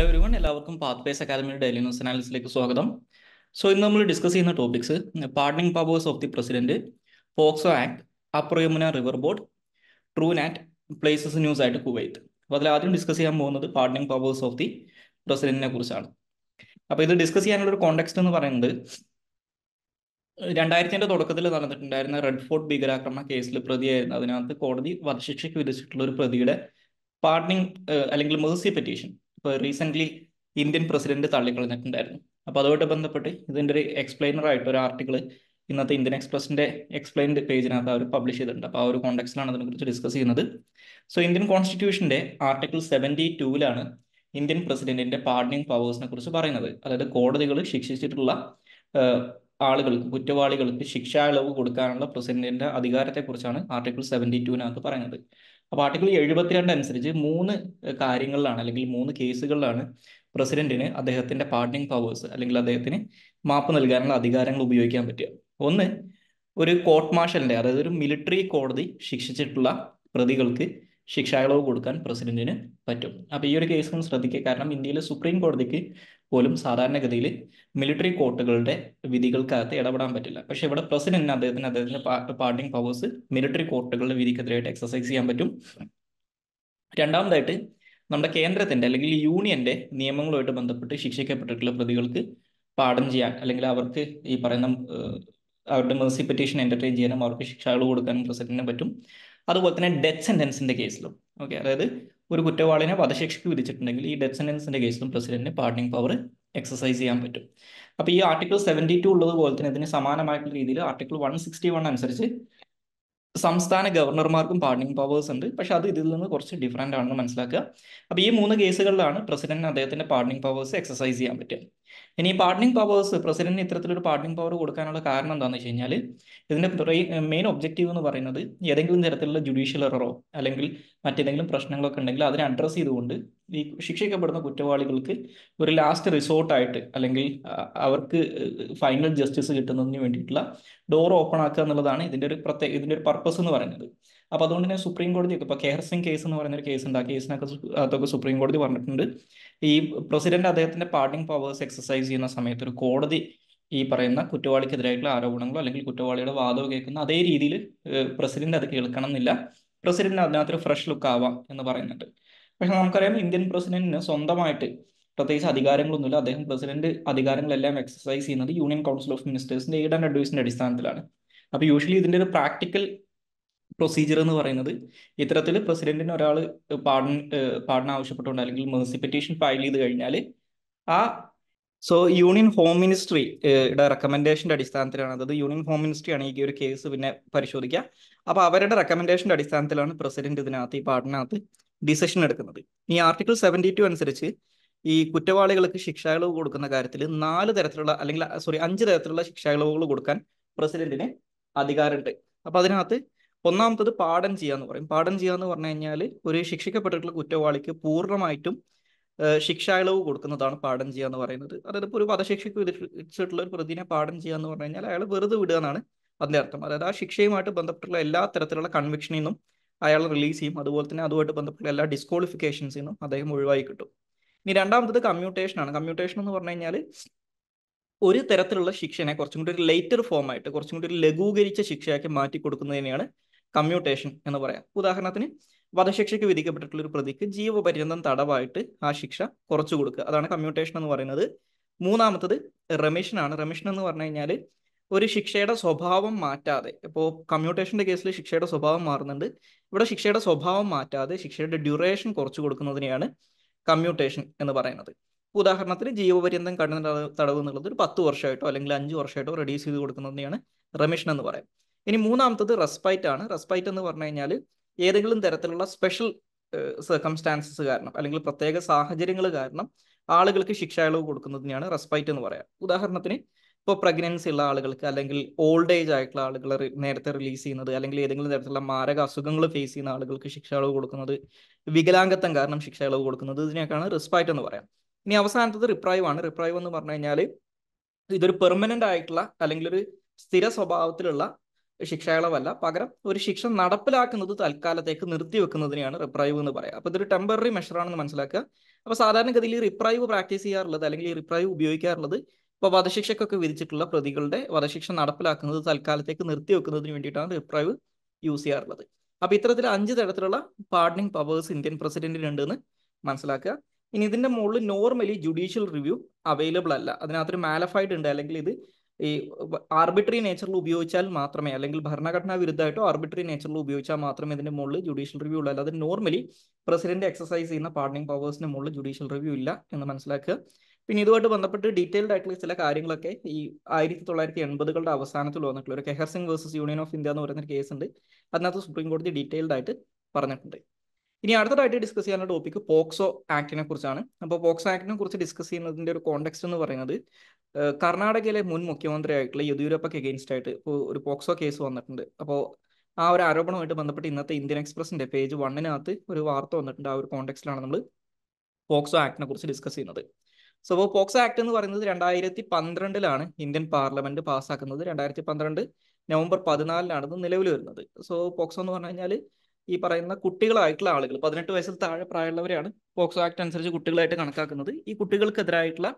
hello everyone എല്ലാവർക്കും path base അക്കാദമിയുടെ daily news അനാലിസിലേക്ക് സ്വാഗതം സോ ഇന്ന് നമ്മൾ ഡിസ്കസ് ചെയ്യുന്ന topics pardoning powers of the president POCSO act upper river board Truenat places news ആയിട്ട് കുവൈത്ത് അപ്പോൾ അതിൽ ആദ്യം ഡിസ്കസ് ചെയ്യാൻ പോകുന്നത് പാർട്ടണിംഗ് പവേഴ്സ് ഓഫ് ദി പ്രസിഡന്റിനെ കുറിച്ചാണ് അപ്പോൾ ഇത് ഡിസ്കസ് ചെയ്യാനുള്ള ഒരു കോണ്ടെക്സ്റ്റ് എന്ന് പറയുന്നത് രണ്ടായിരത്തിൻ്റെ തുടക്കത്തിൽ നടന്നിട്ടുണ്ടായിരുന്ന റെഡ് ഫോർട്ട് ഭീകരാക്രമണ കേസിൽ പ്രതിയായിരുന്നു അതിനകത്ത് കോടതി വധശിക്ഷയ്ക്ക് വിധിച്ചിട്ടുള്ള ഒരു പ്രതിയുടെ പാർട്ടണിംഗ് അല്ലെങ്കിൽ മേഴ്സി പെറ്റീഷൻ ഇപ്പോൾ റീസെൻ്റ്ലി ഇന്ത്യൻ പ്രസിഡന്റ് തള്ളിക്കളഞ്ഞിട്ടുണ്ടായിരുന്നു അപ്പോൾ അതുമായിട്ട് ബന്ധപ്പെട്ട് ഇതിൻ്റെ ഒരു എക്സ്പ്ലെയിനർ ആയിട്ട് ഒരു ആർട്ടിക്കിൾ ഇന്നത്തെ ഇന്ത്യൻ എക്സ്പ്രസിന്റെ എക്സ്പ്ലെയിൻഡ് പേജിനകത്ത് അവർ പബ്ലിഷ് ചെയ്തിട്ടുണ്ട് അപ്പോൾ ആ ഒരു കോണ്ടെക്സ്റ്റിലാണ് അതിനെക്കുറിച്ച് ഡിസ്കസ് ചെയ്യുന്നത് സോ ഇന്ത്യൻ കോൺസ്റ്റിറ്റ്യൂഷന്റെ ആർട്ടിക്കിൾ സെവൻറ്റി ടൂവിലാണ് ഇന്ത്യൻ പ്രസിഡന്റിന്റെ പാർഡനിങ് പവേഴ്സിനെ കുറിച്ച് പറയുന്നത് അതായത് കോടതികൾ ശിക്ഷിച്ചിട്ടുള്ള ആളുകൾക്ക് കുറ്റവാളികൾക്ക് ശിക്ഷാ ഇളവ് കൊടുക്കാനുള്ള പ്രസിഡന്റിന്റെ അധികാരത്തെക്കുറിച്ചാണ് ആർട്ടിക്കിൾ സെവൻറ്റി ടൂവിനകത്ത് പറയുന്നത് അപ്പോൾ ആർട്ടിക്കിൾ എഴുപത്തിരണ്ട് അനുസരിച്ച് മൂന്ന് കാര്യങ്ങളിലാണ് അല്ലെങ്കിൽ മൂന്ന് കേസുകളിലാണ് പ്രസിഡന്റിന് അദ്ദേഹത്തിന്റെ പാർട്ടിങ് പവേഴ്സ് അല്ലെങ്കിൽ അദ്ദേഹത്തിന് മാപ്പ് നൽകാനുള്ള അധികാരങ്ങൾ ഉപയോഗിക്കാൻ പറ്റുക ഒന്ന് ഒരു കോർട്ട് മാർഷലിന്റെ അതായത് ഒരു മിലിറ്ററി കോടതി ശിക്ഷിച്ചിട്ടുള്ള പ്രതികൾക്ക് ഇളവ് കൊടുക്കാൻ പ്രസിഡന്റിന് പറ്റും അപ്പൊ ഈ ഒരു കേസ് ഒന്ന് ശ്രദ്ധിക്കുക കാരണം ഇന്ത്യയിലെ സുപ്രീം കോടതിക്ക് പോലും സാധാരണഗതിയിൽ മിലിറ്ററി കോർട്ടുകളുടെ വിധികൾക്കകത്ത് ഇടപെടാൻ പറ്റില്ല പക്ഷെ ഇവിടെ പ്രസിഡന്റിന് അദ്ദേഹത്തിന് അദ്ദേഹത്തിന്റെ പാർട്ടിങ് പവേഴ്സ് മിലിറ്ററി കോർട്ടുകളുടെ വിധിക്കെതിരായിട്ട് എക്സസൈസ് ചെയ്യാൻ പറ്റും രണ്ടാമതായിട്ട് നമ്മുടെ കേന്ദ്രത്തിന്റെ അല്ലെങ്കിൽ യൂണിയന്റെ നിയമങ്ങളുമായിട്ട് ബന്ധപ്പെട്ട് ശിക്ഷിക്കപ്പെട്ടിട്ടുള്ള പ്രതികൾക്ക് പാഠം ചെയ്യാൻ അല്ലെങ്കിൽ അവർക്ക് ഈ പറയുന്ന അവരുടെ മേഴ്സി പെറ്റീഷൻ എൻ്റർടൈൻ ചെയ്യാനും അവർക്ക് ശിക്ഷകൾ കൊടുക്കാനും പ്രസിഡന്റിന് പറ്റും അതുപോലെ തന്നെ ഡെത്ത് സെന്റൻസിന്റെ കേസിലും ഓക്കെ അതായത് ഒരു കുറ്റവാളിനെ വധശിക്ഷയ്ക്ക് വിധിച്ചിട്ടുണ്ടെങ്കിൽ ഈ ഡെത്ത് സെൻറ്റൻസിൻ്റെ കേസിലും പ്രസിഡന്റിന് പാർട്ടിങ് പവർ എക്സസൈസ് ചെയ്യാൻ പറ്റും അപ്പോൾ ഈ ആർട്ടിക്കിൾ സെവൻറ്റി ടു ഉള്ളത് പോലെ തന്നെ ഇതിന് സമാനമായിട്ടുള്ള രീതിയിൽ ആർട്ടിക്കിൾ വൺ സിക്സ്റ്റി വൺ അനുസരിച്ച് സംസ്ഥാന ഗവർണർമാർക്കും പാർട്ടിങ് പവേഴ്സ് ഉണ്ട് പക്ഷെ അത് ഇതിൽ നിന്ന് കുറച്ച് ഡിഫറൻ്റ് ആണെന്ന് മനസ്സിലാക്കുക അപ്പോൾ ഈ മൂന്ന് കേസുകളിലാണ് പ്രസിഡന്റിന് അദ്ദേഹത്തിൻ്റെ പാർട്ടിങ് പവേഴ്സ് എക്സസൈസ് ചെയ്യാൻ പറ്റുക ഇനി ഈ പാർട്ടനിങ് പവേഴ്സ് പ്രസിഡന്റിന് ഇത്തരത്തിലൊരു പാർട്ടിങ് പവർ കൊടുക്കാനുള്ള കാരണം എന്താണെന്ന് വെച്ച് കഴിഞ്ഞാൽ ഇതിന്റെ മെയിൻ ഒബ്ജക്റ്റീവ് എന്ന് പറയുന്നത് ഏതെങ്കിലും തരത്തിലുള്ള ജുഡീഷ്യൽ എററോ അല്ലെങ്കിൽ മറ്റേതെങ്കിലും പ്രശ്നങ്ങളൊക്കെ ഉണ്ടെങ്കിൽ അതിനെ അഡ്രസ്സ് ചെയ്തുകൊണ്ട് ഈ ശിക്ഷിക്കപ്പെടുന്ന കുറ്റവാളികൾക്ക് ഒരു ലാസ്റ്റ് റിസോർട്ടായിട്ട് അല്ലെങ്കിൽ അവർക്ക് ഫൈനൽ ജസ്റ്റിസ് കിട്ടുന്നതിന് വേണ്ടിയിട്ടുള്ള ഡോർ ഓപ്പൺ ആക്കുക എന്നുള്ളതാണ് ഇതിന്റെ ഒരു പ്രത്യേക ഇതിന്റെ ഒരു പർപ്പസ് എന്ന് പറയുന്നത് അപ്പോൾ അതുകൊണ്ട് തന്നെ സുപ്രീം കോടതി ഇപ്പോൾ കെയർ സിംഗ് കേസ് എന്ന് പറയുന്ന ഒരു കേസ് ഉണ്ട് ആ കേസിനൊക്കെ അതൊക്കെ സുപ്രീം കോടതി പറഞ്ഞിട്ടുണ്ട് ഈ പ്രസിഡന്റ് അദ്ദേഹത്തിന്റെ പാർട്ടിങ് പവേഴ്സ് എക്സസൈസ് ചെയ്യുന്ന സമയത്ത് ഒരു കോടതി ഈ പറയുന്ന കുറ്റവാളിക്കെതിരായിട്ടുള്ള ആരോപണങ്ങളോ അല്ലെങ്കിൽ കുറ്റവാളിയുടെ വാദമോ കേൾക്കുന്ന അതേ രീതിയിൽ പ്രസിഡന്റ് അത് കേൾക്കണം എന്നില്ല അതിനകത്ത് ഒരു ഫ്രഷ് ലുക്ക് ആവാം എന്ന് പറയുന്നുണ്ട് പക്ഷെ നമുക്കറിയാം ഇന്ത്യൻ പ്രസിഡന്റിന് സ്വന്തമായിട്ട് പ്രത്യേകിച്ച് അധികാരങ്ങളൊന്നുമില്ല അദ്ദേഹം പ്രസിഡന്റ് അധികാരങ്ങളെല്ലാം എക്സസൈസ് ചെയ്യുന്നത് യൂണിയൻ കൗൺസിൽ ഓഫ് മിനിസ്റ്റേഴ്സിന്റെ എയ്ഡ് ആൻഡ് അഡ്വൈസിന്റെ അടിസ്ഥാനത്തിലാണ് അപ്പോൾ യൂഷ്വലി ഇതിന്റെ ഒരു പ്രാക്ടിക്കൽ പ്രൊസീജിയർ എന്ന് പറയുന്നത് ഇത്തരത്തിൽ പ്രസിഡന്റിന് ഒരാൾ പാടൻ പാടൻ ആവശ്യപ്പെട്ടുകൊണ്ട് അല്ലെങ്കിൽ മേഴ്സി പെറ്റീഷൻ ഫയൽ ചെയ്ത് കഴിഞ്ഞാൽ ആ സോ യൂണിയൻ ഹോം മിനിസ്ട്രി റെക്കമെൻഡേഷൻ്റെ അടിസ്ഥാനത്തിലാണ് അതായത് യൂണിയൻ ഹോം മിനിസ്ട്രി ആണ് ഈ ഒരു കേസ് പിന്നെ പരിശോധിക്കുക അപ്പോൾ അവരുടെ റെക്കമെൻഡേഷൻ്റെ അടിസ്ഥാനത്തിലാണ് പ്രസിഡന്റ് ഇതിനകത്ത് ഈ പാടിനകത്ത് ഡിസിഷൻ എടുക്കുന്നത് ഈ ആർട്ടിക്കിൾ സെവൻറ്റി ടു അനുസരിച്ച് ഈ കുറ്റവാളികൾക്ക് ശിക്ഷാളവ് കൊടുക്കുന്ന കാര്യത്തിൽ നാല് തരത്തിലുള്ള അല്ലെങ്കിൽ സോറി അഞ്ച് തരത്തിലുള്ള ശിക്ഷാളവുകൾ കൊടുക്കാൻ പ്രസിഡന്റിന് അധികാരമുണ്ട് അപ്പോൾ അതിനകത്ത് ഒന്നാമത്തത് പാഠം ചെയ്യുക എന്ന് പറയും പാഠം ചെയ്യുക എന്ന് പറഞ്ഞു കഴിഞ്ഞാൽ ഒരു ശിക്ഷിക്കപ്പെട്ടിട്ടുള്ള കുറ്റവാളിക്ക് പൂർണ്ണമായിട്ടും ഇളവ് കൊടുക്കുന്നതാണ് പാഠം ചെയ്യുക എന്ന് പറയുന്നത് അതായത് ഇപ്പോൾ ഒരു വധശിക്ഷയ്ക്ക് വിധിച്ചിട്ടുള്ള ഒരു പ്രതിനെ പാഠം ചെയ്യുക എന്ന് പറഞ്ഞു കഴിഞ്ഞാൽ അയാൾ വെറുതെ വിടുക എന്നാണ് അതിൻ്റെ അർത്ഥം അതായത് ആ ശിക്ഷയുമായിട്ട് ബന്ധപ്പെട്ടുള്ള എല്ലാ തരത്തിലുള്ള കൺവിക്ഷനിൽ നിന്നും അയാൾ റിലീസ് ചെയ്യും അതുപോലെ തന്നെ അതുമായിട്ട് ബന്ധപ്പെട്ട എല്ലാ ഡിസ്ക്വാളിഫിക്കേഷൻസിൽ നിന്നും അദ്ദേഹം ഒഴിവായി കിട്ടും ഇനി രണ്ടാമത്തത് കമ്മ്യൂട്ടേഷൻ ആണ് കമ്മ്യൂട്ടേഷൻ എന്ന് പറഞ്ഞു കഴിഞ്ഞാൽ ഒരു തരത്തിലുള്ള ശിക്ഷനെ കുറച്ചും കൂടി ഒരു ലേറ്റർ ഫോമായിട്ട് കുറച്ചും കൂടി ഒരു ലഘൂകരിച്ച ശിക്ഷയാക്കി മാറ്റി കൊടുക്കുന്നതിനെയാണ് കമ്മ്യൂട്ടേഷൻ എന്ന് പറയാം ഉദാഹരണത്തിന് വധശിക്ഷയ്ക്ക് വിധിക്കപ്പെട്ടിട്ടുള്ള ഒരു പ്രതിക്ക് ജീവപര്യന്തം തടവായിട്ട് ആ ശിക്ഷ കുറച്ചു കൊടുക്കുക അതാണ് കമ്മ്യൂട്ടേഷൻ എന്ന് പറയുന്നത് മൂന്നാമത്തത് ആണ് റെമിഷൻ എന്ന് പറഞ്ഞു കഴിഞ്ഞാൽ ഒരു ശിക്ഷയുടെ സ്വഭാവം മാറ്റാതെ ഇപ്പോൾ കമ്മ്യൂട്ടേഷന്റെ കേസിൽ ശിക്ഷയുടെ സ്വഭാവം മാറുന്നുണ്ട് ഇവിടെ ശിക്ഷയുടെ സ്വഭാവം മാറ്റാതെ ശിക്ഷയുടെ ഡ്യൂറേഷൻ കുറച്ചു കൊടുക്കുന്നതിനെയാണ് കമ്മ്യൂട്ടേഷൻ എന്ന് പറയുന്നത് ഉദാഹരണത്തിന് ജീവപര്യന്തം കഠിന തടവ് എന്നുള്ളത് ഒരു പത്ത് വർഷമായിട്ടോ അല്ലെങ്കിൽ അഞ്ച് വർഷമായിട്ടോ റെഡ്യൂസ് ചെയ്ത് കൊടുക്കുന്നതിനെയാണ് റെമിഷൻ എന്ന് പറയാം ഇനി മൂന്നാമത്തത് റെസ്പൈറ്റ് ആണ് റെസ്പൈറ്റ് എന്ന് പറഞ്ഞു കഴിഞ്ഞാൽ ഏതെങ്കിലും തരത്തിലുള്ള സ്പെഷ്യൽ സർക്കംസ്റ്റാൻസസ് കാരണം അല്ലെങ്കിൽ പ്രത്യേക സാഹചര്യങ്ങൾ കാരണം ആളുകൾക്ക് ശിക്ഷാളവ് കൊടുക്കുന്നതിനെയാണ് റെസ്പൈറ്റ് എന്ന് പറയാം ഉദാഹരണത്തിന് ഇപ്പോൾ പ്രഗ്നൻസി ഉള്ള ആളുകൾക്ക് അല്ലെങ്കിൽ ഓൾഡ് ഏജ് ആയിട്ടുള്ള ആളുകൾ നേരത്തെ റിലീസ് ചെയ്യുന്നത് അല്ലെങ്കിൽ ഏതെങ്കിലും തരത്തിലുള്ള മാരക അസുഖങ്ങൾ ഫേസ് ചെയ്യുന്ന ആളുകൾക്ക് ശിക്ഷാളവ് കൊടുക്കുന്നത് വികലാംഗത്വം കാരണം ശിക്ഷാളവ് കൊടുക്കുന്നത് ഇതിനേക്കാണ് റിസ്പൈറ്റ് എന്ന് പറയാം ഇനി അവസാനത്തത് റിപ്രൈവ് ആണ് റിപ്രൈവ് എന്ന് പറഞ്ഞു കഴിഞ്ഞാൽ ഇതൊരു പെർമനന്റ് ആയിട്ടുള്ള അല്ലെങ്കിൽ ഒരു സ്ഥിര സ്വഭാവത്തിലുള്ള ശിക്ഷായളവല്ല പകരം ഒരു ശിക്ഷ നടപ്പിലാക്കുന്നത് തൽക്കാലത്തേക്ക് നിർത്തിവെക്കുന്നതിനെയാണ് റിപ്രൈവ് എന്ന് പറയുക അപ്പോൾ ഇതൊരു ടെമ്പററി മെഷറാണെന്ന് മനസ്സിലാക്കുക അപ്പോൾ സാധാരണഗതിയിൽ ഈ റിപ്രൈവ് പ്രാക്ടീസ് ചെയ്യാറുള്ളത് അല്ലെങ്കിൽ ഈ റിപ്രൈവ് ഉപയോഗിക്കാറുള്ളത് ഇപ്പൊ വധശിക്ഷക്കൊക്കെ വിധിച്ചിട്ടുള്ള പ്രതികളുടെ വധശിക്ഷ നടപ്പിലാക്കുന്നത് തൽക്കാലത്തേക്ക് നിർത്തിവെക്കുന്നതിന് വേണ്ടിയിട്ടാണ് റിപ്രൈവ് യൂസ് ചെയ്യാറുള്ളത് അപ്പോൾ ഇത്തരത്തിൽ അഞ്ച് തരത്തിലുള്ള പാർഡനിങ് പവേഴ്സ് ഇന്ത്യൻ എന്ന് മനസ്സിലാക്കുക ഇനി ഇതിന്റെ മുകളിൽ നോർമലി ജുഡീഷ്യൽ റിവ്യൂ അവൈലബിൾ അല്ല അതിനകത്തൊരു മാലഫൈഡ് ഉണ്ട് അല്ലെങ്കിൽ ഇത് ഈ ആർബിട്രറി നേച്ചറിൽ ഉപയോഗിച്ചാൽ മാത്രമേ അല്ലെങ്കിൽ ഭരണഘടനാ വിരുദ്ധമായിട്ടോ ആർബിട്രറി നേച്ചറിൽ ഉപയോഗിച്ചാൽ മാത്രമേ ഇതിന്റെ മുകളിൽ ജുഡീഷ്യൽ റിവ്യൂ ഉള്ളൂ അല്ലാതെ നോർമലി പ്രസിഡന്റ് എക്സസൈസ് ചെയ്യുന്ന പാർട്ടിംഗ് പവേഴ്സിന് മുകളിൽ ജുഡീഷ്യൽ റിവ്യൂ ഇല്ല എന്ന് മനസ്സിലാക്കുക പിന്നെ ഇതുമായിട്ട് ബന്ധപ്പെട്ട് ഡീറ്റെയിൽഡ് ആയിട്ടുള്ള ചില കാര്യങ്ങളൊക്കെ ഈ ആയിരത്തി തൊള്ളായിരത്തി എൺപതുകളുടെ അവസാനത്തിൽ വന്നിട്ടുള്ള ഒരു Kehar Singh versus union of India എന്ന് പറയുന്ന ഒരു കേസ് ഉണ്ട് അതിനകത്ത് സുപ്രീം കോടതി ഡീറ്റെയിൽഡ് ആയിട്ട് പറഞ്ഞിട്ടുണ്ട് ഇനി അടുത്തതായിട്ട് ഡിസ്കസ് ചെയ്യാനുള്ള ടോപ്പിക് പോക്സോ ആക്ടിനെ കുറിച്ചാണ് അപ്പോൾ പോക്സോ ആക്ടിനെ കുറിച്ച് ഡിസ്കസ് ചെയ്യുന്നതിന്റെ ഒരു കോണ്ടെക്സ്റ്റ് എന്ന് പറയുന്നത് കർണാടകയിലെ മുൻ മുഖ്യമന്ത്രിയായിട്ടുള്ള യെദ്യൂരപ്പയ്ക്ക് എഗെയിൻസ്റ്റ് ആയിട്ട് ഇപ്പോൾ ഒരു പോക്സോ കേസ് വന്നിട്ടുണ്ട് അപ്പോൾ ആ ഒരു ആരോപണവുമായിട്ട് ബന്ധപ്പെട്ട് ഇന്നത്തെ ഇന്ത്യൻ എക്സ്പ്രസിന്റെ പേജ് വണ്ണിനകത്ത് ഒരു വാർത്ത വന്നിട്ടുണ്ട് ആ ഒരു കോണ്ടെക്സ്റ്റിലാണ് നമ്മൾ പോക്സോ ആക്ടിനെ കുറിച്ച് ഡിസ്കസ് ചെയ്യുന്നത് സോ അപ്പോൾ പോക്സോ ആക്ട് എന്ന് പറയുന്നത് രണ്ടായിരത്തി പന്ത്രണ്ടിലാണ് ഇന്ത്യൻ പാർലമെന്റ് പാസ്സാക്കുന്നത് രണ്ടായിരത്തി പന്ത്രണ്ട് നവംബർ പതിനാലിനാണ് നിലവിൽ വരുന്നത് സോ പോക്സോ എന്ന് പറഞ്ഞു കഴിഞ്ഞാൽ ഈ പറയുന്ന കുട്ടികളായിട്ടുള്ള ആളുകൾ പതിനെട്ട് വയസ്സിൽ താഴെ പ്രായമുള്ളവരെയാണ് പോക്സോ ആക്ട് അനുസരിച്ച് കുട്ടികളായിട്ട് കണക്കാക്കുന്നത് ഈ കുട്ടികൾക്കെതിരായിട്ടുള്ള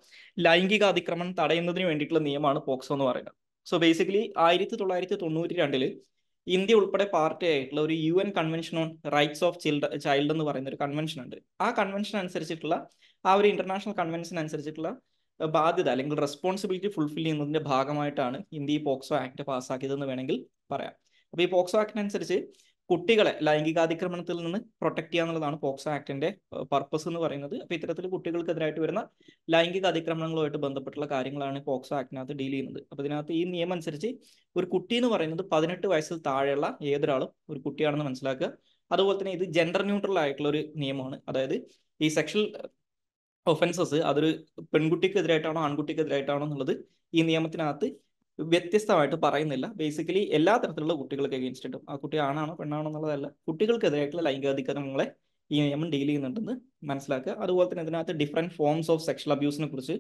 ലൈംഗിക അതിക്രമം തടയുന്നതിന് വേണ്ടിയിട്ടുള്ള നിയമമാണ് പോക്സോ എന്ന് പറയുന്നത് സോ ബേസിക്കലി ആയിരത്തി തൊള്ളായിരത്തി തൊണ്ണൂറ്റി രണ്ടില് ഇന്ത്യ ഉൾപ്പെടെ പാർട്ടി ആയിട്ടുള്ള ഒരു U N convention on rights of child child എന്ന് പറയുന്ന ഒരു കൺവെൻഷൻ ഉണ്ട് ആ കൺവെൻഷൻ അനുസരിച്ചിട്ടുള്ള ആ ഒരു ഇന്റർനാഷണൽ കൺവെൻഷൻ അനുസരിച്ചിട്ടുള്ള ബാധ്യത അല്ലെങ്കിൽ റെസ്പോൺസിബിലിറ്റി ഫുൾഫിൽ ചെയ്യുന്നതിന്റെ ഭാഗമായിട്ടാണ് ഇന്ത്യ ഈ പോക്സോ ആക്ട് പാസ്സാക്കിയതെന്ന് വേണമെങ്കിൽ പറയാം അപ്പോൾ ഈ പോക്സോ ആക്ടിനനുസരിച്ച് കുട്ടികളെ ലൈംഗികാതിക്രമണത്തിൽ നിന്ന് പ്രൊട്ടക്ട് ചെയ്യുക എന്നുള്ളതാണ് പോക്സോ ആക്ടിന്റെ പർപ്പസ് എന്ന് പറയുന്നത് അപ്പൊ ഇത്തരത്തിൽ കുട്ടികൾക്കെതിരായിട്ട് വരുന്ന ലൈംഗിക അതിക്രമണങ്ങളുമായിട്ട് ബന്ധപ്പെട്ടുള്ള കാര്യങ്ങളാണ് പോക്സോ ആക്ടിനകത്ത് ഡീൽ ചെയ്യുന്നത് അപ്പൊ ഇതിനകത്ത് ഈ നിയമം അനുസരിച്ച് ഒരു കുട്ടി എന്ന് പറയുന്നത് പതിനെട്ട് വയസ്സിൽ താഴെയുള്ള ഏതൊരാളും ഒരു കുട്ടിയാണെന്ന് മനസ്സിലാക്കുക അതുപോലെ തന്നെ ഇത് ജെൻഡർ ന്യൂട്രൽ ആയിട്ടുള്ള ഒരു നിയമമാണ് അതായത് ഈ സെക്ഷൽ ഒഫൻസസ് അതൊരു പെൺകുട്ടിക്കെതിരായിട്ടാണോ ആൺകുട്ടിക്കെതിരായിട്ടാണോ എന്നുള്ളത് ഈ നിയമത്തിനകത്ത് വ്യത്യസ്തമായിട്ട് പറയുന്നില്ല ബേസിക്കലി എല്ലാ തരത്തിലുള്ള കുട്ടികൾക്ക് അഗേൻസ്റ്റിട്ടും ആ കുട്ടി ആണാണോ പെണ്ണാണോ എന്നുള്ളതല്ല കുട്ടികൾക്കെതിരായിട്ടുള്ള ലൈംഗികാതിക്രമങ്ങളെ ഈ നിയമം ഡീൽ ചെയ്യുന്നുണ്ടെന്ന് മനസ്സിലാക്കുക അതുപോലെ തന്നെ ഇതിനകത്ത് ഡിഫറെൻറ്റ് ഫോംസ് ഓഫ് സെക്ഷൽ അബ്യൂസിനെ കുറിച്ച്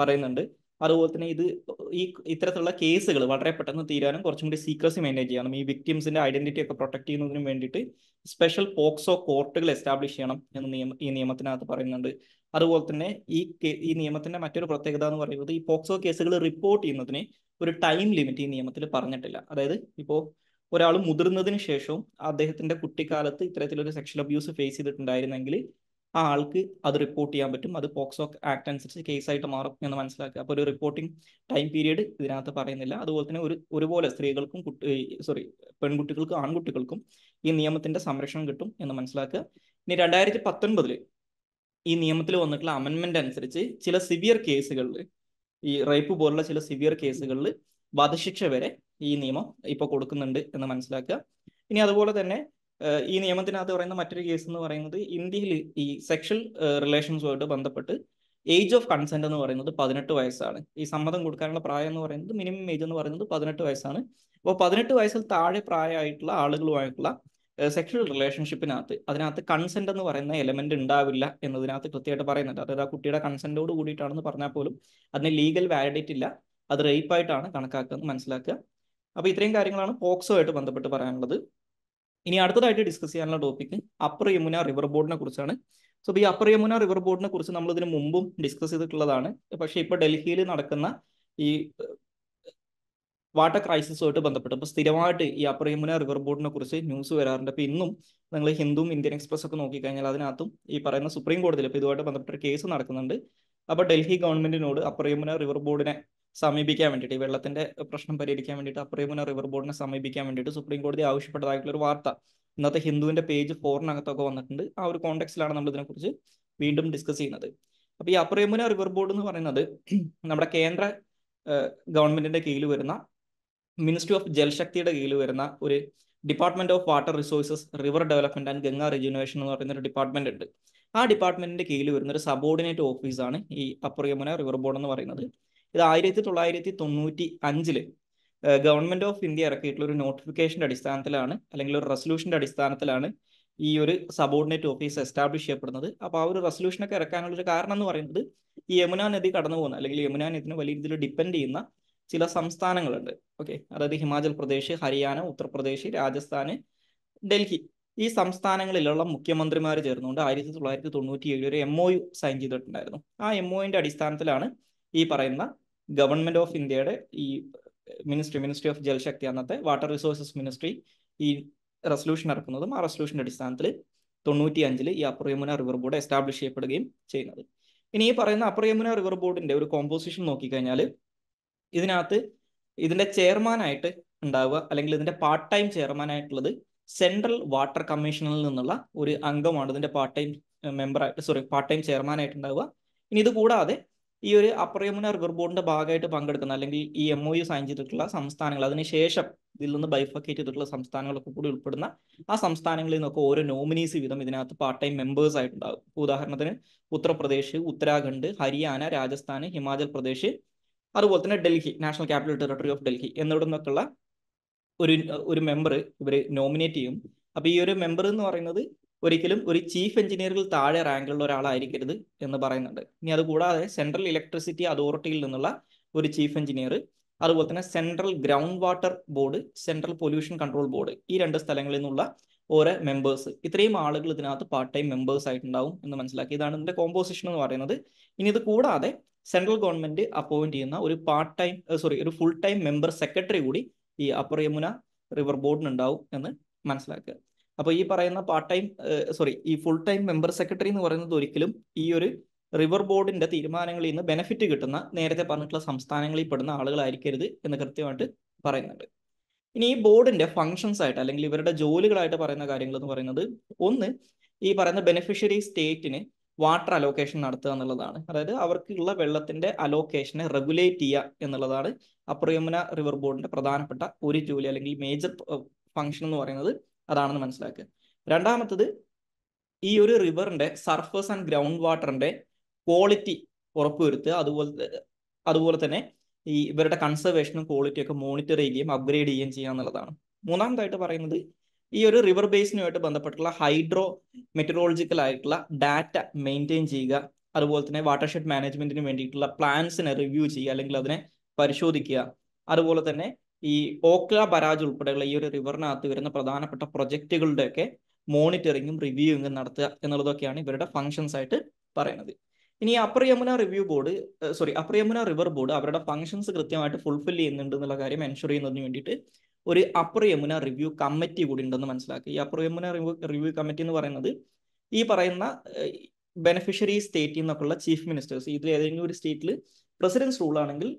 പറയുന്നുണ്ട് അതുപോലെ തന്നെ ഇത് ഈ ഇത്തരത്തിലുള്ള കേസുകൾ വളരെ പെട്ടെന്ന് തീരാനും കുറച്ചും കൂടി സീക്രസി മെയിൻറ്റെയിൻ ചെയ്യണം ഈ വിക്ടിംസിന്റെ ഐഡന്റിറ്റി ഒക്കെ പ്രൊട്ടക്ട് ചെയ്യുന്നതിനും വേണ്ടിയിട്ട് സ്പെഷ്യൽ പോക്സോ കോർട്ടുകൾ എസ്റ്റാബ്ലിഷ് ചെയ്യണം എന്ന് നിയമം ഈ നിയമത്തിനകത്ത് പറയുന്നുണ്ട് അതുപോലെ തന്നെ ഈ ഈ നിയമത്തിന്റെ മറ്റൊരു പ്രത്യേകത എന്ന് പറയുന്നത് ഈ പോക്സോ കേസുകൾ റിപ്പോർട്ട് ചെയ്യുന്നതിന് ഒരു ടൈം ലിമിറ്റ് ഈ നിയമത്തിൽ പറഞ്ഞിട്ടില്ല അതായത് ഇപ്പോൾ ഒരാൾ മുതിർന്നതിന് ശേഷവും അദ്ദേഹത്തിന്റെ കുട്ടിക്കാലത്ത് ഇത്തരത്തിലൊരു സെക്ഷൽ അബ്യൂസ് ഫേസ് ചെയ്തിട്ടുണ്ടായിരുന്നെങ്കിൽ ആ ആൾക്ക് അത് റിപ്പോർട്ട് ചെയ്യാൻ പറ്റും അത് പോക്സോ ആക്ട് അനുസരിച്ച് കേസായിട്ട് മാറും എന്ന് മനസ്സിലാക്കുക അപ്പോൾ ഒരു റിപ്പോർട്ടിംഗ് ടൈം പീരീഡ് ഇതിനകത്ത് പറയുന്നില്ല അതുപോലെ തന്നെ ഒരു ഒരുപോലെ സ്ത്രീകൾക്കും സോറി പെൺകുട്ടികൾക്കും ആൺകുട്ടികൾക്കും ഈ നിയമത്തിന്റെ സംരക്ഷണം കിട്ടും എന്ന് മനസ്സിലാക്കുക ഇനി രണ്ടായിരത്തി പത്തൊൻപതിൽ ഈ നിയമത്തിൽ വന്നിട്ടുള്ള അമെൻമെൻ്റ് അനുസരിച്ച് ചില സിവിയർ കേസുകളിൽ ഈ റേപ്പ് പോലുള്ള ചില സിവിയർ കേസുകളിൽ വധശിക്ഷ വരെ ഈ നിയമം ഇപ്പൊ കൊടുക്കുന്നുണ്ട് എന്ന് മനസ്സിലാക്കുക ഇനി അതുപോലെ തന്നെ ഈ നിയമത്തിനകത്ത് പറയുന്ന മറ്റൊരു കേസ് എന്ന് പറയുന്നത് ഇന്ത്യയിൽ ഈ സെക്ഷൽ റിലേഷൻസുമായിട്ട് ബന്ധപ്പെട്ട് ഏജ് ഓഫ് കൺസെന്റ് എന്ന് പറയുന്നത് പതിനെട്ട് വയസ്സാണ് ഈ സമ്മതം കൊടുക്കാനുള്ള പ്രായം എന്ന് പറയുന്നത് മിനിമം ഏജ് എന്ന് പറയുന്നത് പതിനെട്ട് വയസ്സാണ് അപ്പോൾ പതിനെട്ട് വയസ്സിൽ താഴെ പ്രായമായിട്ടുള്ള ആളുകളുമായിട്ടുള്ള സെക്ഷൽ റിലേഷൻഷിപ്പിനകത്ത് അതിനകത്ത് കൺസെന്റ് എന്ന് പറയുന്ന എലമെന്റ് ഉണ്ടാവില്ല എന്നതിനകത്ത് കൃത്യമായിട്ട് പറയുന്നുണ്ട് അതായത് ആ കുട്ടിയുടെ കൺസെന്റോട് കൂടിയിട്ടാണെന്ന് പറഞ്ഞാൽ പോലും അതിന് ലീഗൽ വാലിഡിറ്റി ഇല്ല അത് റേപ്പായിട്ടാണ് എന്ന് മനസ്സിലാക്കുക അപ്പോൾ ഇത്രയും കാര്യങ്ങളാണ് പോക്സോ ആയിട്ട് ബന്ധപ്പെട്ട് പറയാനുള്ളത് ഇനി അടുത്തതായിട്ട് ഡിസ്കസ് ചെയ്യാനുള്ള ടോപ്പിക് അപ്പർ യമുന റിവർ ബോർഡിനെ കുറിച്ചാണ് സോ ഈ അപ്പർ യമുന റിവർ ബോർഡിനെ കുറിച്ച് നമ്മൾ ഇതിന് മുമ്പും ഡിസ്കസ് ചെയ്തിട്ടുള്ളതാണ് പക്ഷേ ഇപ്പോൾ ഡൽഹിയിൽ നടക്കുന്ന ഈ വാട്ടർ ക്രൈസിസുമായിട്ട് ബന്ധപ്പെട്ട് അപ്പൊ സ്ഥിരമായിട്ട് ഈ അപ്പർ യമുന റിവർ ബോർഡിനെ കുറിച്ച് ന്യൂസ് വരാറുണ്ട് അപ്പൊ ഇന്നും നിങ്ങൾ ഹിന്ദുവും ഇന്ത്യൻ എക്സ്പ്രസ് ഒക്കെ നോക്കിക്കഴിഞ്ഞാൽ അതിനകത്തും ഈ പറയുന്ന സുപ്രീം കോടതിയിൽ ഇപ്പൊ ഇതുമായിട്ട് ബന്ധപ്പെട്ട കേസ് നടക്കുന്നുണ്ട് അപ്പോൾ ഡൽഹി ഗവൺമെന്റിനോട് അപ്പർ യമുന റിവർ ബോർഡിനെ സമീപിക്കാൻ വേണ്ടിയിട്ട് ഈ വെള്ളത്തിന്റെ പ്രശ്നം പരിഹരിക്കാൻ വേണ്ടിയിട്ട് അപ്പർ യമുന റിവർ ബോർഡിനെ സമീപിക്കാൻ വേണ്ടിയിട്ട് സുപ്രീം കോടതി ആവശ്യപ്പെട്ടതായിട്ടുള്ള ഒരു വാർത്ത ഇന്നത്തെ ഹിന്ദുവിന്റെ പേജ് ഫോറിനകത്തൊക്കെ വന്നിട്ടുണ്ട് ആ ഒരു കോണ്ടെക്സ്റ്റിലാണ് നമ്മൾ ഇതിനെക്കുറിച്ച് വീണ്ടും ഡിസ്കസ് ചെയ്യുന്നത് അപ്പോൾ ഈ അപ്പർ യമുന റിവർ ബോർഡ് എന്ന് പറയുന്നത് നമ്മുടെ കേന്ദ്ര ഗവൺമെന്റിന്റെ കീഴിൽ വരുന്ന മിനിസ്ട്രി ഓഫ് ജലശക്തിയുടെ കീഴിൽ വരുന്ന ഒരു department of water resources river development and Ganga rejuvenation എന്ന് പറയുന്ന ഒരു ഡിപ്പാർട്ട്മെന്റ് ഉണ്ട് ആ ഡിപ്പാർട്ട്മെന്റിന്റെ കീഴിൽ വരുന്ന ഒരു സബോർഡിനേറ്റ് ഓഫീസാണ് ഈ അപ്പർ റിവർ ബോർഡ് എന്ന് പറയുന്നത് ഇത് ആയിരത്തി തൊള്ളായിരത്തി തൊണ്ണൂറ്റി അഞ്ചില് ഗവൺമെന്റ് ഓഫ് ഇന്ത്യ ഇറക്കിയിട്ടുള്ള ഒരു നോട്ടിഫിക്കേഷന്റെ അടിസ്ഥാനത്തിലാണ് അല്ലെങ്കിൽ ഒരു റെസൊല്യൂഷന്റെ അടിസ്ഥാനത്തിലാണ് ഈ ഒരു സബോർഡിനേറ്റ് ഓഫീസ് എസ്റ്റാബ്ലിഷ് ചെയ്യപ്പെടുന്നത് അപ്പോൾ ആ ഒരു റെസൊല്യൂഷനൊക്കെ ഇറക്കാനുള്ള ഒരു കാരണം എന്ന് പറയുന്നത് ഈ യമുന നദി കടന്നു പോകുന്ന അല്ലെങ്കിൽ യമുന നദിനെ വലിയ രീതിയിൽ ഡിപ്പെൻഡ് ചെയ്യുന്ന ചില സംസ്ഥാനങ്ങളുണ്ട് ഓക്കെ അതായത് ഹിമാചൽ പ്രദേശ് ഹരിയാന ഉത്തർപ്രദേശ് രാജസ്ഥാന് ഡൽഹി ഈ സംസ്ഥാനങ്ങളിലുള്ള മുഖ്യമന്ത്രിമാർ ചേർന്നുകൊണ്ട് ആയിരത്തി തൊള്ളായിരത്തി തൊണ്ണൂറ്റി ഏഴ് ഒരു എം ഒ യു സൈൻ ചെയ്തിട്ടുണ്ടായിരുന്നു ആ എം ഒ അടിസ്ഥാനത്തിലാണ് ഈ പറയുന്ന ഗവൺമെന്റ് ഓഫ് ഇന്ത്യയുടെ ഈ മിനിസ്ട്രി മിനിസ്ട്രി ഓഫ് ജലശക്തി അന്നത്തെ വാട്ടർ റിസോഴ്സസ് മിനിസ്ട്രി ഈ റെസൊല്യൂഷൻ ഇറക്കുന്നതും ആ റെസൊല്യൂഷന്റെ അടിസ്ഥാനത്തിൽ തൊണ്ണൂറ്റി അഞ്ചിൽ ഈ upper Yamuna river board establish ചെയ്യപ്പെടുകയും ചെയ്യുന്നത് ഇനി ഈ പറയുന്ന അപ്പർ യമുന റിവർ ബോർഡിന്റെ ഒരു കോമ്പോസിഷൻ നോക്കിക്കഴിഞ്ഞാൽ ഇതിനകത്ത് ഇതിന്റെ ചെയർമാനായിട്ട് ഉണ്ടാവുക അല്ലെങ്കിൽ ഇതിന്റെ പാർട്ട് ടൈം ചെയർമാൻ ആയിട്ടുള്ളത് സെൻട്രൽ വാട്ടർ കമ്മീഷനിൽ നിന്നുള്ള ഒരു അംഗമാണ് ഇതിന്റെ പാർട്ട് ടൈം മെമ്പറായിട്ട് സോറി പാർട്ട് ടൈം ചെയർമാൻ ഉണ്ടാവുക ഇനി ഇത് കൂടാതെ ഈ ഒരു അപ്രയമുന റിവർ ബോർഡിന്റെ ഭാഗമായിട്ട് പങ്കെടുക്കുന്ന അല്ലെങ്കിൽ ഈ എം ഒ യു സൈൻ ചെയ്തിട്ടുള്ള സംസ്ഥാനങ്ങൾ അതിനുശേഷം ഇതിൽ നിന്ന് ബൈഫക്കേറ്റ് ചെയ്തിട്ടുള്ള സംസ്ഥാനങ്ങളൊക്കെ കൂടി ഉൾപ്പെടുന്ന ആ സംസ്ഥാനങ്ങളിൽ നിന്നൊക്കെ ഓരോ നോമിനീസ് വീതം ഇതിനകത്ത് പാർട്ട് ടൈം മെമ്പേഴ്സ് ആയിട്ടുണ്ടാകും ഉദാഹരണത്തിന് ഉത്തർപ്രദേശ് ഉത്തരാഖണ്ഡ് ഹരിയാന രാജസ്ഥാന് ഹിമാചൽ പ്രദേശ് അതുപോലെ തന്നെ Delhi national capital territory of Delhi എന്നിവിടെ നിന്നൊക്കെയുള്ള ഒരു ഒരു മെമ്പർ ഇവർ നോമിനേറ്റ് ചെയ്യും അപ്പോൾ ഈ ഒരു മെമ്പർ എന്ന് പറയുന്നത് ഒരിക്കലും ഒരു ചീഫ് എഞ്ചിനീയറിൽ താഴെ റാങ്കുള്ള ഒരാളായിരിക്കരുത് എന്ന് പറയുന്നുണ്ട് ഇനി അതുകൂടാതെ സെൻട്രൽ ഇലക്ട്രിസിറ്റി അതോറിറ്റിയിൽ നിന്നുള്ള ഒരു ചീഫ് എഞ്ചിനീയർ അതുപോലെ തന്നെ central ground water board central pollution control board ഈ രണ്ട് സ്ഥലങ്ങളിൽ നിന്നുള്ള ഓരോ മെമ്പേഴ്സ് ഇത്രയും ആളുകൾ ഇതിനകത്ത് പാർട്ട് ടൈം മെമ്പേഴ്സ് ആയിട്ടുണ്ടാവും എന്ന് മനസ്സിലാക്കി ഇതാണ് ഇതിന്റെ കോമ്പോസിഷൻ എന്ന് പറയുന്നത് ഇനി ഇത് കൂടാതെ സെൻട്രൽ ഗവൺമെന്റ് അപ്പോയിന്റ് ചെയ്യുന്ന ഒരു പാർട്ട് ടൈം സോറി ഒരു ഫുൾ ടൈം മെമ്പർ സെക്രട്ടറി കൂടി ഈ അപ്പർ യമുന റിവർ ബോർഡിനുണ്ടാവും എന്ന് മനസ്സിലാക്കുക അപ്പോൾ ഈ പറയുന്ന പാർട്ട് ടൈം സോറി ഈ ഫുൾ ടൈം മെമ്പർ സെക്രട്ടറി എന്ന് പറയുന്നത് ഒരിക്കലും ഈ ഒരു റിവർ ബോർഡിന്റെ തീരുമാനങ്ങളിൽ നിന്ന് ബെനിഫിറ്റ് കിട്ടുന്ന നേരത്തെ പറഞ്ഞിട്ടുള്ള സംസ്ഥാനങ്ങളിൽ പെടുന്ന ആളുകളായിരിക്കരുത് എന്ന് കൃത്യമായിട്ട് പറയുന്നുണ്ട് ഇനി ഈ ബോർഡിന്റെ ഫങ്ഷൻസ് ആയിട്ട് അല്ലെങ്കിൽ ഇവരുടെ ജോലികളായിട്ട് പറയുന്ന കാര്യങ്ങൾ എന്ന് പറയുന്നത് ഒന്ന് ഈ പറയുന്ന ബെനിഫിഷ്യറി സ്റ്റേറ്റിന് വാട്ടർ അലോക്കേഷൻ നടത്തുക എന്നുള്ളതാണ് അതായത് അവർക്കുള്ള വെള്ളത്തിന്റെ അലോക്കേഷനെ റെഗുലേറ്റ് ചെയ്യുക എന്നുള്ളതാണ് അപ്രയമന റിവർ ബോർഡിന്റെ പ്രധാനപ്പെട്ട ഒരു ജോലി അല്ലെങ്കിൽ മേജർ ഫങ്ഷൻ എന്ന് പറയുന്നത് അതാണെന്ന് മനസ്സിലാക്കുക രണ്ടാമത്തത് ഈ ഒരു റിവറിന്റെ സർഫസ് ആൻഡ് ഗ്രൗണ്ട് വാട്ടറിന്റെ ക്വാളിറ്റി ഉറപ്പുവരുത്തുക അതുപോലെ അതുപോലെ തന്നെ ഈ ഇവരുടെ കൺസർവേഷനും ഒക്കെ മോണിറ്റർ ചെയ്യുകയും അപ്ഗ്രേഡ് ചെയ്യുകയും ചെയ്യുക എന്നുള്ളതാണ് മൂന്നാമതായിട്ട് പറയുന്നത് ഈ ഒരു റിവർ ബേസിനുമായിട്ട് ബന്ധപ്പെട്ടുള്ള ഹൈഡ്രോ മെറ്ററോളജിക്കൽ ആയിട്ടുള്ള ഡാറ്റ മെയിൻറ്റെയിൻ ചെയ്യുക അതുപോലെ തന്നെ വാട്ടർഷെഡ് മാനേജ്മെന്റിന് വേണ്ടിയിട്ടുള്ള പ്ലാൻസിനെ റിവ്യൂ ചെയ്യുക അല്ലെങ്കിൽ അതിനെ പരിശോധിക്കുക അതുപോലെ തന്നെ ഈ ഓക്ല ബരാജ് ഉൾപ്പെടെയുള്ള ഈ ഒരു റിവറിനകത്ത് വരുന്ന പ്രധാനപ്പെട്ട പ്രൊജക്റ്റുകളുടെയൊക്കെ മോണിറ്ററിങ്ങും റിവ്യൂയിങ്ങും നടത്തുക എന്നുള്ളതൊക്കെയാണ് ഇവരുടെ ഫങ്ഷൻസ് ആയിട്ട് പറയുന്നത് ഇനി upper Yamuna review board sorry upper Yamuna river board അവരുടെ ഫംഗ്ഷൻസ് കൃത്യമായിട്ട് ഫുൾഫിൽ ചെയ്യുന്നുണ്ട് എന്നുള്ള കാര്യം എൻഷുർ ചെയ്യുന്നതിന് വേണ്ടിയിട്ട് ഒരു അപ്പർ യമുന റിവ്യൂ കമ്മിറ്റി കൂടി ഉണ്ടെന്ന് മനസ്സിലാക്കുക ഈ അപ്പർ യമുന റിവ്യൂ കമ്മിറ്റി എന്ന് പറയുന്നത് ഈ പറയുന്ന ബെനഫിഷ്യറി സ്റ്റേറ്റിൽ നിന്നൊക്കെയുള്ള ചീഫ് മിനിസ്റ്റേഴ്സ് ഇതിൽ ഏതെങ്കിലും ഒരു സ്റ്റേറ്റിൽ പ്രസിഡൻസ് റൂൾ ആണെങ്കിൽ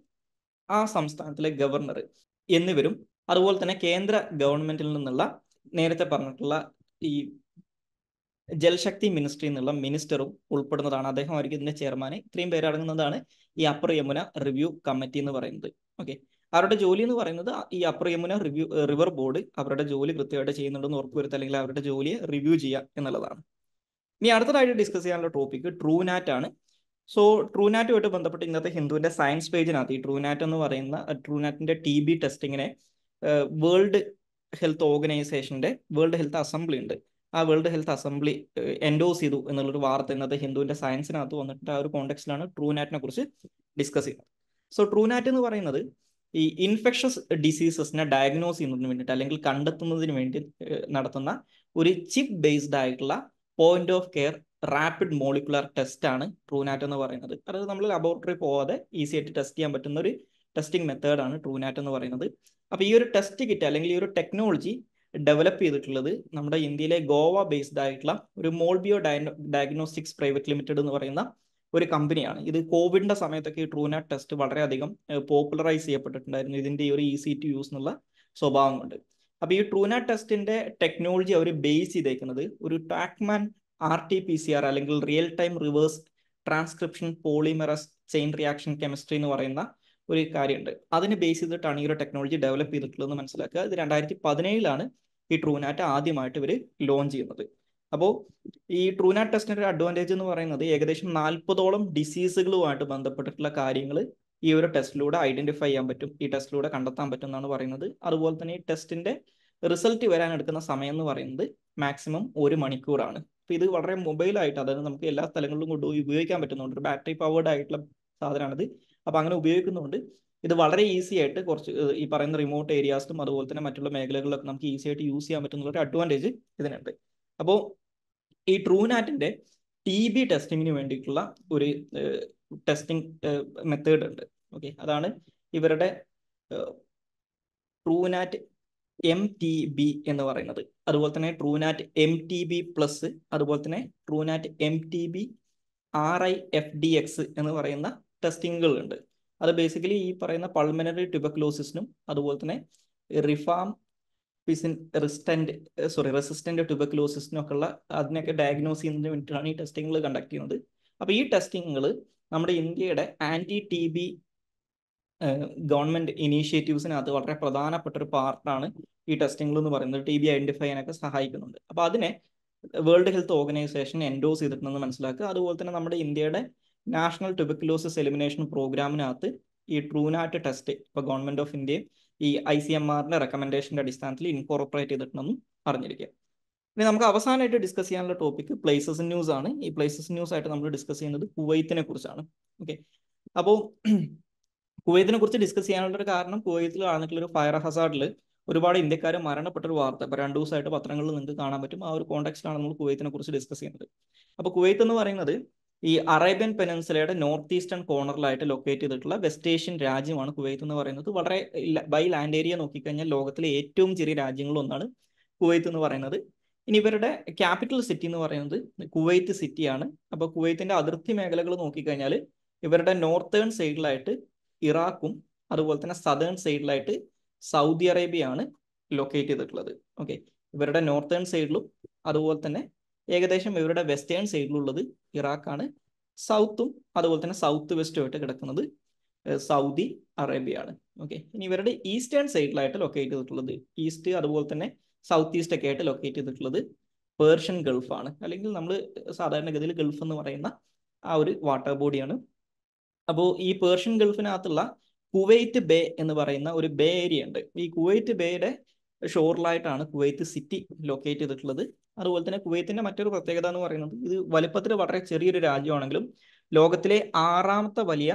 ആ സംസ്ഥാനത്തിലെ ഗവർണർ എന്നിവരും അതുപോലെ തന്നെ കേന്ദ്ര ഗവൺമെന്റിൽ നിന്നുള്ള നേരത്തെ പറഞ്ഞിട്ടുള്ള ഈ ജലശക്തി മിനിസ്ട്രി എന്നുള്ള മിനിസ്റ്ററും ഉൾപ്പെടുന്നതാണ് അദ്ദേഹം ആയിരിക്കും ഇതിന്റെ ചെയർമാൻ ഇത്രയും പേരടങ്ങുന്നതാണ് ഈ അപ്പർ യമുന റിവ്യൂ കമ്മിറ്റി എന്ന് പറയുന്നത് ഓക്കെ അവരുടെ ജോലി എന്ന് പറയുന്നത് ഈ upper Yamuna review river board അവരുടെ ജോലി കൃത്യമായിട്ട് ചെയ്യുന്നുണ്ടെന്ന് ഉറപ്പുവരുത്തുക അല്ലെങ്കിൽ അവരുടെ ജോലിയെ റിവ്യൂ ചെയ്യുക എന്നുള്ളതാണ് ഇനി അടുത്തതായിട്ട് ഡിസ്കസ് ചെയ്യാനുള്ള ടോപ്പിക് ട്രൂനാറ്റ് ആണ് സോ ട്രൂനാറ്റുമായിട്ട് ബന്ധപ്പെട്ട് ഇന്നത്തെ ഹിന്ദുവിന്റെ സയൻസ് പേജിനകത്ത് ഈ ട്രൂനാറ്റ് എന്ന് പറയുന്ന ട്രൂനാറ്റിന്റെ ടി ബി ടെസ്റ്റിങ്ങിനെ വേൾഡ് ഹെൽത്ത് ഓർഗനൈസേഷന്റെ വേൾഡ് ഹെൽത്ത് അസംബ്ലി ഉണ്ട് ആ വേൾഡ് ഹെൽത്ത് അസംബ്ലി എൻഡോസ് ചെയ്തു എന്നുള്ളൊരു വാർത്ത ഇന്നത്തെ ഹിന്ദുവിന്റെ സയൻസിനകത്ത് വന്നിട്ട് ആ ഒരു കോണ്ടെക്സ്റ്റിലാണ് ട്രൂനാറ്റിനെ കുറിച്ച് ഡിസ്കസ് ചെയ്യുന്നത് സോ ട്രൂനാറ്റ് എന്ന് പറയുന്നത് ഈ ഇൻഫെക്ഷസ് ഡിസീസസിനെ ഡയഗ്നോസ് ചെയ്യുന്നതിന് വേണ്ടിയിട്ട് അല്ലെങ്കിൽ കണ്ടെത്തുന്നതിന് വേണ്ടി നടത്തുന്ന ഒരു ചിപ്പ് ബേസ്ഡ് ആയിട്ടുള്ള point of care rapid molecular test ആണ് ട്രൂനാറ്റ് എന്ന് പറയുന്നത് അതായത് നമ്മൾ ലബോറട്ടറി പോവാതെ ഈസി ആയിട്ട് ടെസ്റ്റ് ചെയ്യാൻ പറ്റുന്ന ഒരു ടെസ്റ്റിംഗ് മെത്തേഡാണ് ട്രൂനാറ്റ് എന്ന് പറയുന്നത് അപ്പോൾ ഈ ഒരു ടെസ്റ്റ് കിറ്റ് അല്ലെങ്കിൽ ഈ ഒരു ടെക്നോളജി ഡെവലപ്പ് ചെയ്തിട്ടുള്ളത് നമ്മുടെ ഇന്ത്യയിലെ ഗോവ ബേസ്ഡ് ആയിട്ടുള്ള ഒരു മോൾബിയോ ഡയഗ്നോസ്റ്റിക്സ് പ്രൈവറ്റ് ലിമിറ്റഡ് എന്ന് പറയുന്ന ഒരു കമ്പനിയാണ് ഇത് കോവിഡിന്റെ സമയത്തൊക്കെ ഈ ട്രൂനാറ്റ് ടെസ്റ്റ് വളരെയധികം പോപ്പുലറൈസ് ചെയ്യപ്പെട്ടിട്ടുണ്ടായിരുന്നു ഇതിന്റെ ഈ ഒരു ഈസി ടു യൂസ് എന്നുള്ള സ്വഭാവം കൊണ്ട് അപ്പോൾ ഈ ട്രൂനാറ്റ് ടെസ്റ്റിന്റെ ടെക്നോളജി അവർ ബേസ് ചെയ്തേക്കുന്നത് ഒരു TaqMan R T P C R അല്ലെങ്കിൽ real time reverse transcription polymerase chain reaction chemistry എന്ന് പറയുന്ന ഒരു കാര്യമുണ്ട് അതിനെ ബേസ് ചെയ്തിട്ടാണ് ഈ ഒരു ടെക്നോളജി ഡെവലപ്പ് ചെയ്തിട്ടുള്ളതെന്ന് മനസ്സിലാക്കുക ഇത് രണ്ടായിരത്തി പതിനേഴിലാണ് ഈ ട്രൂനാറ്റ് ആദ്യമായിട്ട് ഇവർ ലോഞ്ച് ചെയ്യുന്നത് അപ്പോൾ ഈ ട്രൂനാറ്റ് ടെസ്റ്റിൻ്റെ ഒരു അഡ്വാൻറ്റേജ് എന്ന് പറയുന്നത് ഏകദേശം നാൽപ്പതോളം ഡിസീസുകളുമായിട്ട് ബന്ധപ്പെട്ടിട്ടുള്ള കാര്യങ്ങൾ ഈ ഒരു ടെസ്റ്റിലൂടെ ഐഡന്റിഫൈ ചെയ്യാൻ പറ്റും ഈ ടെസ്റ്റിലൂടെ കണ്ടെത്താൻ പറ്റും എന്നാണ് പറയുന്നത് അതുപോലെ തന്നെ ഈ ടെസ്റ്റിന്റെ റിസൾട്ട് വരാൻ എടുക്കുന്ന സമയം എന്ന് പറയുന്നത് മാക്സിമം ഒരു മണിക്കൂറാണ് അപ്പോൾ ഇത് വളരെ മൊബൈലായിട്ട് അതായത് നമുക്ക് എല്ലാ സ്ഥലങ്ങളിലും കൊണ്ടുപോയി ഉപയോഗിക്കാൻ പറ്റുന്നുണ്ട് ഒരു ബാറ്ററി പവേർഡ് ആയിട്ടുള്ള സാധനമാണിത് അപ്പോൾ അങ്ങനെ ഉപയോഗിക്കുന്നതുകൊണ്ട് ഇത് വളരെ ഈസി ആയിട്ട് കുറച്ച് ഈ പറയുന്ന റിമോട്ട് ഏരിയാസിലും അതുപോലെ തന്നെ മറ്റുള്ള മേഖലകളിലൊക്കെ നമുക്ക് ഈസി ആയിട്ട് യൂസ് ചെയ്യാൻ പറ്റുന്ന ഒരു അഡ്വാൻറ്റേജ് ഇതിനുണ്ട് അപ്പോൾ ഈ ട്രൂനാറ്റിൻ്റെ ടി ബി ടെസ്റ്റിങ്ങിന് വേണ്ടിയിട്ടുള്ള ഒരു ടെസ്റ്റിംഗ് മെത്തേഡ് ഉണ്ട് ഓക്കെ അതാണ് ഇവരുടെ ട്രൂനാറ്റ് എം ടി ബി എന്ന് പറയുന്നത് അതുപോലെ തന്നെ Truenat M T B plus അതുപോലെ തന്നെ Truenat M T B R I F D X എന്ന് പറയുന്ന ടെസ്റ്റിങ്ങുകൾ ഉണ്ട് അത് ബേസിക്കലി ഈ പറയുന്ന പൾമനറി ട്യൂബക്ലോസിസിനും അതുപോലെ തന്നെ rifampicin resistant sorry resistant ട്യൂബക്ലോസിസിനും ഒക്കെ ഉള്ള അതിനൊക്കെ ഡയഗ്നോസ് ചെയ്യുന്നതിന് വേണ്ടിയിട്ടാണ് ഈ ടെസ്റ്റിങ്ങുകൾ കണ്ടക്ട് ചെയ്യുന്നത് അപ്പോൾ ഈ ടെസ്റ്റിങ്ങുകൾ നമ്മുടെ ഇന്ത്യയുടെ ആൻറ്റി ടി ബി ഗവൺമെൻറ് ഇനീഷ്യേറ്റീവ്സിന് അത് വളരെ പ്രധാനപ്പെട്ട ഒരു പാർട്ടാണ് ഈ ടെസ്റ്റിങ്ങുകൾ എന്ന് പറയുന്നത് ടി ബി ഐഡൻറ്റിഫൈ ചെയ്യാനൊക്കെ സഹായിക്കുന്നുണ്ട് അപ്പോൾ അതിനെ വേൾഡ് ഹെൽത്ത് ഓർഗനൈസേഷൻ എൻഡോസ് ചെയ്തിട്ടുണ്ടെന്ന് മനസ്സിലാക്കുക അതുപോലെ തന്നെ നമ്മുടെ ഇന്ത്യയുടെ നാഷണൽ ട്യൂബക്കുലോസിസ് എലിമിനേഷൻ പ്രോഗ്രാമിനകത്ത് ഈ ട്രൂനാറ്റ് ടെസ്റ്റ് ഇപ്പോൾ ഗവൺമെന്റ് ഓഫ് ഇന്ത്യയും ഈ ഐ സി എം ആറിന്റെ റെക്കമെൻഡേഷന്റെ അടിസ്ഥാനത്തിൽ ഇൻകോർപ്പറേറ്റ് ചെയ്തിട്ടുണ്ടെന്നും അറിഞ്ഞിരിക്കുക ഇനി നമുക്ക് അവസാനമായിട്ട് ഡിസ്കസ് ചെയ്യാനുള്ള ടോപ്പിക് പ്ലേസസ് ന്യൂസ് ആണ് ഈ പ്ലേസസ് ന്യൂസ് ആയിട്ട് നമ്മൾ ഡിസ്കസ് ചെയ്യുന്നത് കുവൈത്തിനെ കുറിച്ചാണ് ഓക്കെ അപ്പോൾ കുവൈത്തിനെ കുറിച്ച് ഡിസ്കസ് ചെയ്യാനുള്ള ഒരു കാരണം കുവൈത്തിൽ നടന്നിട്ടുള്ള ഒരു ഫയർ ഹസാർഡിൽ ഒരുപാട് ഇന്ത്യക്കാർ മരണപ്പെട്ട ഒരു വാർത്ത ഇപ്പോൾ രണ്ടു ദിവസമായിട്ട് പത്രങ്ങളിൽ നിങ്ങൾക്ക് കാണാൻ പറ്റും ആ ഒരു കോണ്ടാക്സ്റ്റിലാണ് നമ്മൾ കുവൈത്തിനെ കുറിച്ച് ഡിസ്കസ് ചെയ്യുന്നത് അപ്പോൾ കുവൈത്ത് എന്ന് പറയുന്നത് ഈ അറേബ്യൻ പെനൻസുലയുടെ നോർത്ത് ഈസ്റ്റേൺ കോർണറിലായിട്ട് ലൊക്കേറ്റ് ചെയ്തിട്ടുള്ള വെസ്റ്റ് ഏഷ്യൻ രാജ്യമാണ് കുവൈത്ത് എന്ന് പറയുന്നത് വളരെ ബൈ ലാൻഡ് ഏരിയ നോക്കിക്കഴിഞ്ഞാൽ ലോകത്തിലെ ഏറ്റവും ചെറിയ രാജ്യങ്ങളൊന്നാണ് കുവൈത്ത് എന്ന് പറയുന്നത് ഇനി ഇവരുടെ ക്യാപിറ്റൽ സിറ്റി എന്ന് പറയുന്നത് കുവൈത്ത് സിറ്റിയാണ് അപ്പോൾ കുവൈത്തിന്റെ അതിർത്തി മേഖലകൾ നോക്കിക്കഴിഞ്ഞാൽ ഇവരുടെ നോർത്തേൺ സൈഡിലായിട്ട് ഇറാഖും അതുപോലെ തന്നെ സതേൺ സൈഡിലായിട്ട് സൗദി അറേബ്യയാണ് ലൊക്കേറ്റ് ചെയ്തിട്ടുള്ളത് ഓക്കെ ഇവരുടെ നോർത്തേൺ സൈഡിലും അതുപോലെ തന്നെ ഏകദേശം ഇവരുടെ വെസ്റ്റേൺ സൈഡിലുള്ളത് ഇറാഖാണ് സൗത്തും അതുപോലെ തന്നെ സൗത്ത് വെസ്റ്റുമായിട്ട് കിടക്കുന്നത് സൗദി അറേബ്യയാണ് ഓക്കെ ഇനി ഇവരുടെ ഈസ്റ്റേൺ സൈഡിലായിട്ട് ലൊക്കേറ്റ് ചെയ്തിട്ടുള്ളത് ഈസ്റ്റ് അതുപോലെ തന്നെ സൗത്ത് ഈസ്റ്റ് ഒക്കെ ആയിട്ട് ലൊക്കേറ്റ് ചെയ്തിട്ടുള്ളത് പേർഷ്യൻ ഗൾഫാണ് അല്ലെങ്കിൽ നമ്മൾ സാധാരണഗതിയിൽ ഗൾഫ് എന്ന് പറയുന്ന ആ ഒരു വാട്ടർ ബോഡിയാണ് അപ്പോൾ ഈ പേർഷ്യൻ ഗൾഫിനകത്തുള്ള കുവൈറ്റ് ബേ എന്ന് പറയുന്ന ഒരു ബേ ഏരിയ ഉണ്ട് ഈ കുവൈറ്റ് ബേയുടെ ഷോറിലായിട്ടാണ് കുവൈറ്റ് സിറ്റി ലൊക്കേറ്റ് ചെയ്തിട്ടുള്ളത് അതുപോലെ തന്നെ കുവൈത്തിന്റെ മറ്റൊരു പ്രത്യേകത എന്ന് പറയുന്നത് ഇത് വലുപ്പത്തിൽ വളരെ ചെറിയൊരു രാജ്യമാണെങ്കിലും ലോകത്തിലെ ആറാമത്തെ വലിയ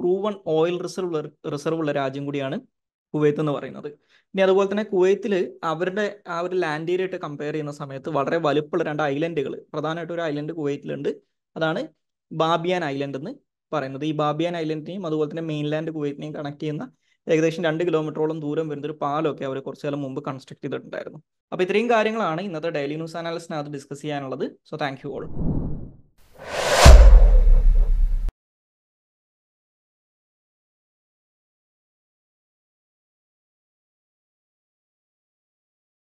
പ്രൂവൺ ഓയിൽ റിസർവ് റിസർവ് ഉള്ള രാജ്യം കൂടിയാണ് കുവൈത്ത് എന്ന് പറയുന്നത് ഇനി അതുപോലെ തന്നെ കുവൈത്തിൽ അവരുടെ ആ ഒരു ലാൻഡ് ഏരിയ ആയിട്ട് കമ്പയർ ചെയ്യുന്ന സമയത്ത് വളരെ വലുപ്പമുള്ള രണ്ട് ഐലൻഡുകൾ പ്രധാനമായിട്ട് ഒരു ഐലൻഡ് കുവൈത്തിലുണ്ട് അതാണ് ബാബിയാൻ ഐലൻഡ് എന്ന് പറയുന്നത് ഈ ബാബിയാൻ ഐലൻഡിനെയും അതുപോലെ തന്നെ മെയിൻലാൻഡ് കുവൈത്തിനെയും കണക്ട് ചെയ്യുന്ന ഏകദേശം രണ്ട് കിലോമീറ്ററോളം ദൂരം വരുന്ന ഒരു പാലമൊക്കെ അവർ കുറച്ചു കാലം മുമ്പ് കൺസ്ട്രക്ട് ചെയ്തിട്ടുണ്ടായിരുന്നു അപ്പോൾ ഇത്രയും കാര്യങ്ങളാണ് ഇന്നത്തെ ഡെയിലി ന്യൂസ് അനാലിസ്റ്റിനകത്ത് ഡിസ്കസ് ചെയ്യാനുള്ളത് സോ താങ്ക് യു ഓൾ